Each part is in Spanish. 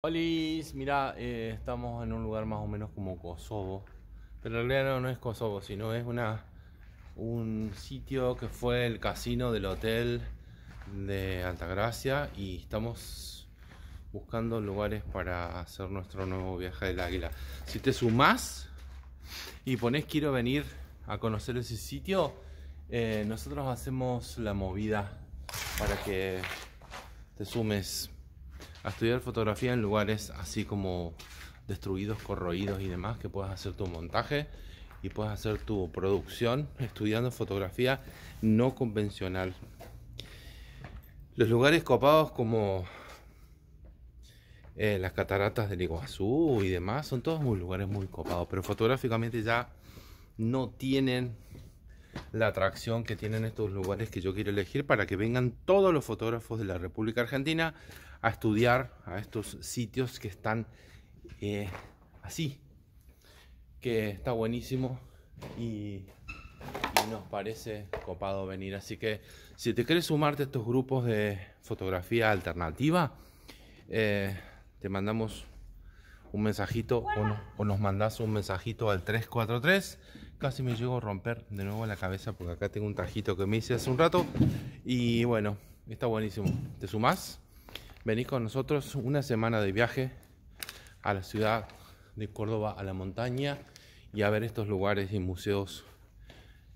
Hola, mira, eh, estamos en un lugar más o menos como Kosovo, pero en realidad no, es Kosovo, sino es una un sitio que fue el casino del hotel de Altagracia y estamos buscando lugares para hacer nuestro nuevo viaje del águila. Si te sumás y pones quiero venir a conocer ese sitio, eh, nosotros hacemos la movida para que te sumes a estudiar fotografía en lugares así como destruidos, corroídos y demás, que puedas hacer tu montaje y puedas hacer tu producción estudiando fotografía no convencional. Los lugares copados como eh, las cataratas del Iguazú y demás son todos muy lugares muy copados, pero fotográficamente ya no tienen la atracción que tienen estos lugares que yo quiero elegir para que vengan todos los fotógrafos de la República Argentina a estudiar a estos sitios que están eh, así, que está buenísimo y, nos parece copado venir. Así que si te quieres sumarte a estos grupos de fotografía alternativa, eh, te mandamos un mensajito o, o nos mandas un mensajito al 343. Casi me llego a romper de nuevo la cabeza porque acá tengo un tajito que me hice hace un rato. Y bueno, está buenísimo. ¿Te sumás? Venís con nosotros una semana de viaje a la ciudad de Córdoba, a la montaña y a ver estos lugares y museos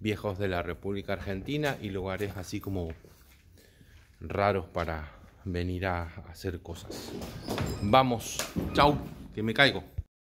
viejos de la República Argentina y lugares así como raros para venir a hacer cosas. Vamos, chau, que me caigo.